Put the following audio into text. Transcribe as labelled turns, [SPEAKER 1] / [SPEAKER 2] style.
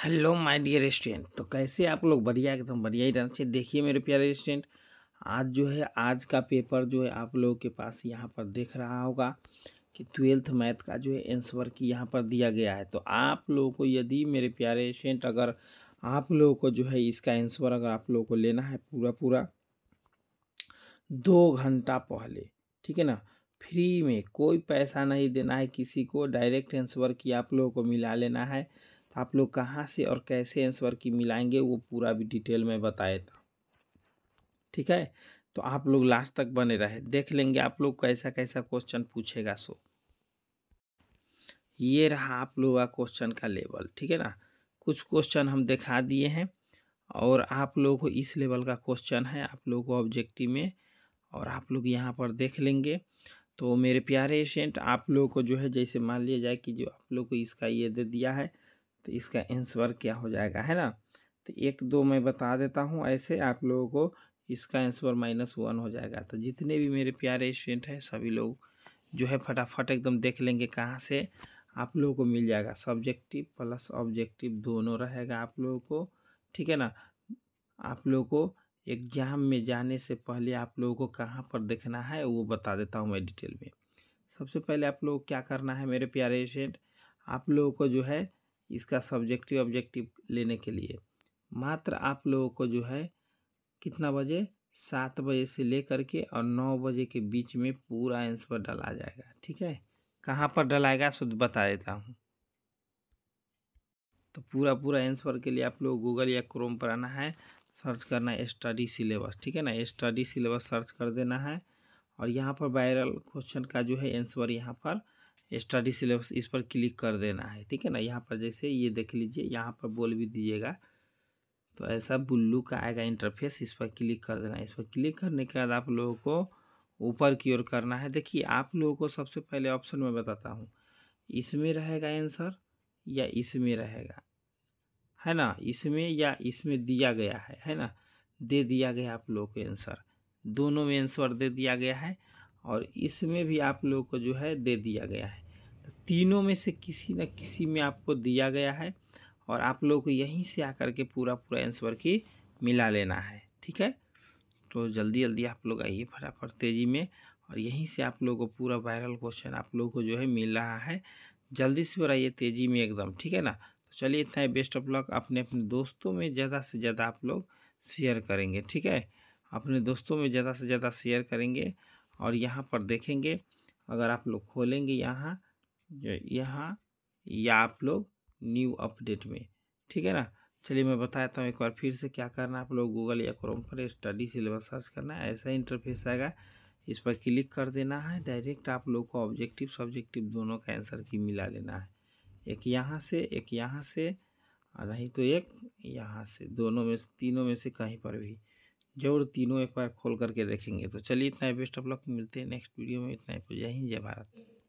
[SPEAKER 1] hello my dear student तो कैसे आप लोग बढ़िया एकदम बढ़िया ही रहना चाहिए देखिए मेरे प्यारे स्टूडेंट आज जो है आज का पेपर जो है आप लोगों के पास यहाँ पर देख रहा होगा कि ट्वेल्थ मैथ का जो है एंसवर की यहाँ पर दिया गया है तो आप लोगों को यदि मेरे प्यारे स्टूडेंट अगर आप लोगों को जो है इसका एंसवर अगर आप लोगों को लेना है पूरा पूरा दो घंटा पहले ठीक है ना फ्री में कोई पैसा नहीं देना है किसी को डायरेक्ट एंसवर की आप लोगों को मिला लेना है आप लोग कहाँ से और कैसे आंसर की मिलाएंगे वो पूरा भी डिटेल में बताया था ठीक है तो आप लोग लास्ट तक बने रहे देख लेंगे आप लोग कैसा कैसा क्वेश्चन पूछेगा सो ये रहा आप लोगों का क्वेश्चन का लेवल ठीक है ना कुछ क्वेश्चन हम दिखा दिए हैं और आप लोग को इस लेवल का क्वेश्चन है आप लोग को ऑब्जेक्टिव में और आप लोग यहाँ पर देख लेंगे तो मेरे प्यारे एशेंट आप लोगों को जो है जैसे मान लिया जाए कि जो आप लोग को इसका ये दे दिया है तो इसका आंसर क्या हो जाएगा है ना तो एक दो मैं बता देता हूँ ऐसे आप लोगों को इसका आंसर माइनस वन हो जाएगा तो जितने भी मेरे प्यारे स्टूडेंट हैं सभी लोग जो है फटाफट एकदम देख लेंगे कहाँ से आप लोगों को मिल जाएगा सब्जेक्टिव प्लस ऑब्जेक्टिव दोनों रहेगा आप लोगों को ठीक है ना आप लोगों को एग्जाम में जाने से पहले आप लोगों को कहाँ पर देखना है वो बता देता हूँ मैं डिटेल में सबसे पहले आप लोग क्या करना है मेरे प्यारे स्टूडेंट आप लोगों को जो है इसका सब्जेक्टिव ऑब्जेक्टिव लेने के लिए मात्र आप लोगों को जो है कितना बजे सात बजे से लेकर के और नौ बजे के बीच में पूरा आंसर डाला जाएगा ठीक है कहाँ पर डलाएगा शुद्ध बता देता हूँ तो पूरा पूरा आंसर के लिए आप लोग गूगल या क्रोम पर आना है सर्च करना है स्टडी सिलेबस ठीक है ना स्टडी सिलेबस सर्च कर देना है और यहाँ पर वायरल क्वेश्चन का जो है आंसर यहाँ पर स्टडी सिलेबस इस पर क्लिक कर देना है ठीक है ना यहाँ पर जैसे ये देख लीजिए यहाँ पर बोल भी दीजिएगा तो ऐसा बुल्लू का आएगा इंटरफेस इस पर क्लिक कर देना है इस पर क्लिक करने के बाद आप लोगों को ऊपर की ओर करना है देखिए आप लोगों को सबसे पहले ऑप्शन में बताता हूँ इसमें रहेगा आंसर या इसमें रहेगा है ना इसमें या इसमें दिया गया है है ना दे दिया गया आप लोगों को आंसर दोनों में आंसर दे दिया गया है और इसमें भी आप लोगों को जो है दे दिया गया है तो तीनों में से किसी न किसी में आपको दिया गया है और आप लोगों को यहीं से आकर के पूरा पूरा आंसर की मिला लेना है ठीक है तो जल्दी जल्दी आप लोग आइए फटाफट तेज़ी में और यहीं से आप लोगों को पूरा वायरल क्वेश्चन आप लोगों को जो है मिल रहा है जल्दी से बढ़ाइए तेज़ी में एकदम ठीक है ना तो चलिए इतना ही बेस्ट ऑफ लक अपने अपने दोस्तों में ज़्यादा से ज़्यादा आप लोग शेयर करेंगे ठीक है अपने दोस्तों में ज़्यादा से ज़्यादा शेयर करेंगे और यहाँ पर देखेंगे अगर आप लोग खोलेंगे यहाँ यहाँ या आप लोग न्यू अपडेट में ठीक है ना चलिए मैं बताता हूँ एक बार फिर से क्या करना आप लोग गूगल या क्रोम पर स्टडी सिलेबस सर्च करना है ऐसा इंटरफेस आएगा इस पर क्लिक कर देना है डायरेक्ट आप लोग को ऑब्जेक्टिव सब्जेक्टिव दोनों का आंसर की मिला लेना है एक यहाँ से एक यहाँ से और नहीं तो एक यहाँ से दोनों में से तीनों में से कहीं पर भी जरूर तीनों एक बार खोल करके देखेंगे तो चलिए इतना ही बेस्ट ऑफ लक मिलते हैं नेक्स्ट वीडियो में इतना ही जय हिंद जय भारत